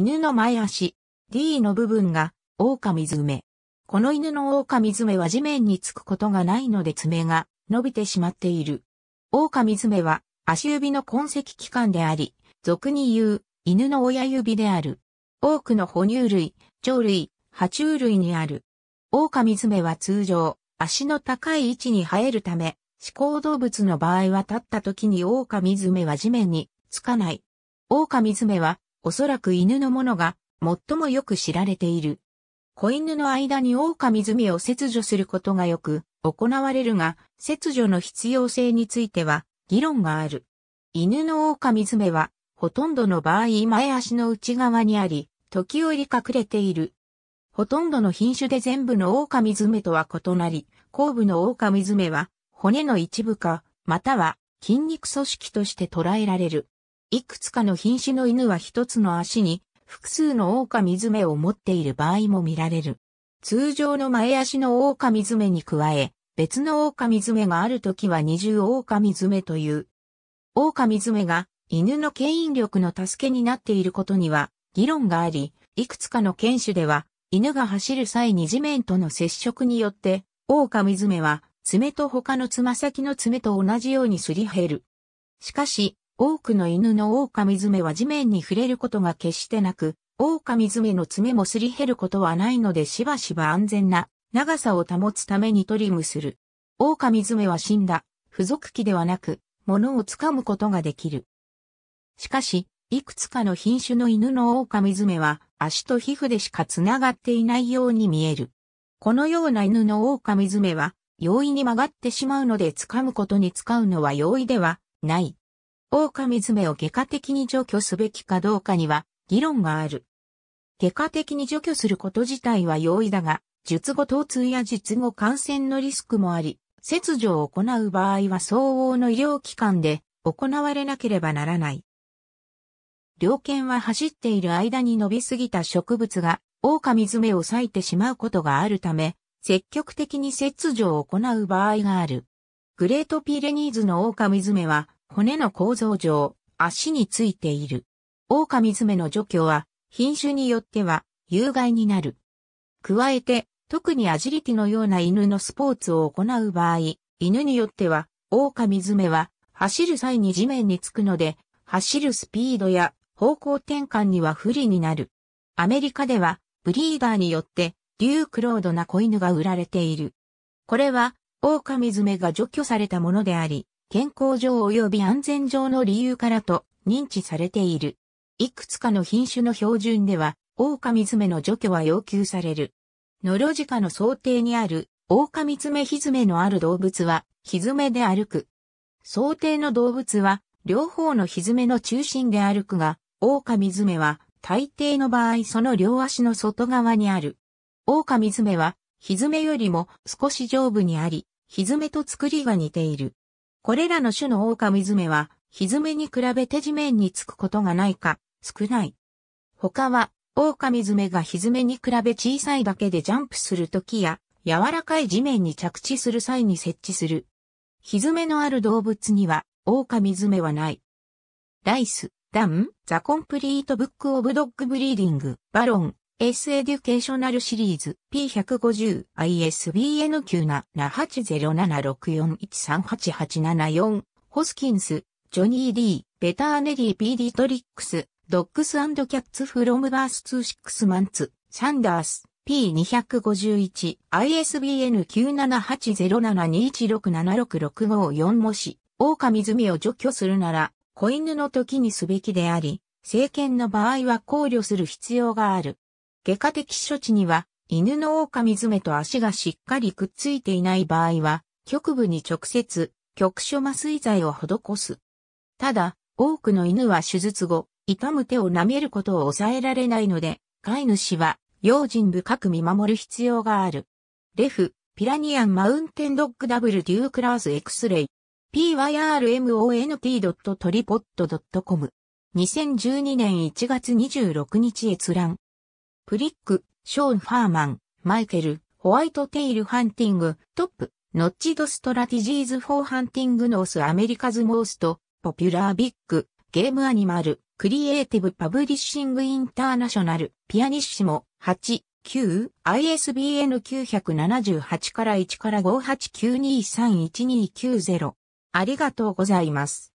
犬の前足、D の部分が、狼爪。この犬の狼爪は地面につくことがないので爪が伸びてしまっている。狼爪は足指の痕跡器官であり、俗に言う犬の親指である。多くの哺乳類、鳥類、爬虫類にある。狼爪は通常、足の高い位置に生えるため、思考動物の場合は立った時に狼爪は地面につかない。狼爪はおそらく犬のものが最もよく知られている。子犬の間に狼爪を切除することがよく行われるが、切除の必要性については議論がある。犬の狼爪は、ほとんどの場合前足の内側にあり、時折隠れている。ほとんどの品種で全部の狼爪とは異なり、後部の狼爪は、骨の一部か、または筋肉組織として捉えられる。いくつかの品種の犬は一つの足に複数の狼爪を持っている場合も見られる。通常の前足の狼爪に加え、別の狼爪があるときは二重狼爪という。狼爪が犬の牽引力の助けになっていることには議論があり、いくつかの犬種では犬が走る際に地面との接触によって狼爪は爪と他のつま先の爪と同じようにすり減る。しかし、多くの犬の狼爪は地面に触れることが決してなく、狼爪の爪もすり減ることはないのでしばしば安全な長さを保つためにトリムする。狼爪は死んだ、付属器ではなく、物を掴むことができる。しかし、いくつかの品種の犬の狼爪は足と皮膚でしか繋がっていないように見える。このような犬の狼爪は容易に曲がってしまうので掴むことに使うのは容易ではない。狼爪を外科的に除去すべきかどうかには議論がある。外科的に除去すること自体は容易だが、術後疼痛や術後感染のリスクもあり、切除を行う場合は相応の医療機関で行われなければならない。猟犬は走っている間に伸びすぎた植物が狼爪を裂いてしまうことがあるため、積極的に切除を行う場合がある。グレートピレニーズの狼爪は骨の構造上、足についている。狼爪の除去は、品種によっては、有害になる。加えて、特にアジリティのような犬のスポーツを行う場合、犬によっては、狼爪は、走る際に地面につくので、走るスピードや方向転換には不利になる。アメリカでは、ブリーダーによって、ュークロードな子犬が売られている。これは、狼爪が除去されたものであり、健康上及び安全上の理由からと認知されている。いくつかの品種の標準では、狼爪の除去は要求される。ノロジカの想定にある、狼爪ひずめのある動物は、ひずめで歩く。想定の動物は、両方のひずめの中心で歩くが、狼爪は、大抵の場合その両足の外側にある。狼爪は、ひずめよりも少し上部にあり、ひずめと作りが似ている。これらの種のオオカミズメは、ヒズメに比べて地面につくことがないか、少ない。他は、オオカミズメがヒズメに比べ小さいだけでジャンプするときや、柔らかい地面に着地する際に設置する。ヒズメのある動物には、オオカミズメはない。ライス、ダン、ザ・コンプリート・ブック・オブ・ドッグ・ブリーディング、バロン、S エデュケーショナルシリーズ P150 ISBN 9780764138874ホスキンス、ジョニー・リー、ベターネリー・ピーディトリックス、ドッグスアンド・キャッツ・フロム・バース・ツー・シックス・マンツ、サンダース、P251、ISBN 9780721676654もし、狼罪を除去するなら、子犬の時にすべきであり、政権の場合は考慮する必要がある。外科的処置には、犬の狼爪と足がしっかりくっついていない場合は、局部に直接、局所麻酔剤を施す。ただ、多くの犬は手術後、痛む手を舐めることを抑えられないので、飼い主は、用心深く見守る必要がある。レフ、ピラニアンマウンテンドッグダブルデュークラーズ X-ray。pyrmont.tripod.com。2012年1月26日閲覧。プリック、ショーン・ファーマン、マイケル、ホワイトテイル・ハンティング、トップ、ノッチド・ストラティジーズ・フォー・ハンティング・ノース・アメリカズ・モースト、ポピュラー・ビッグ、ゲーム・アニマル、クリエイティブ・パブリッシング・インターナショナル、ピアニッシモ、8、9、ISBN 978から1から589231290。ありがとうございます。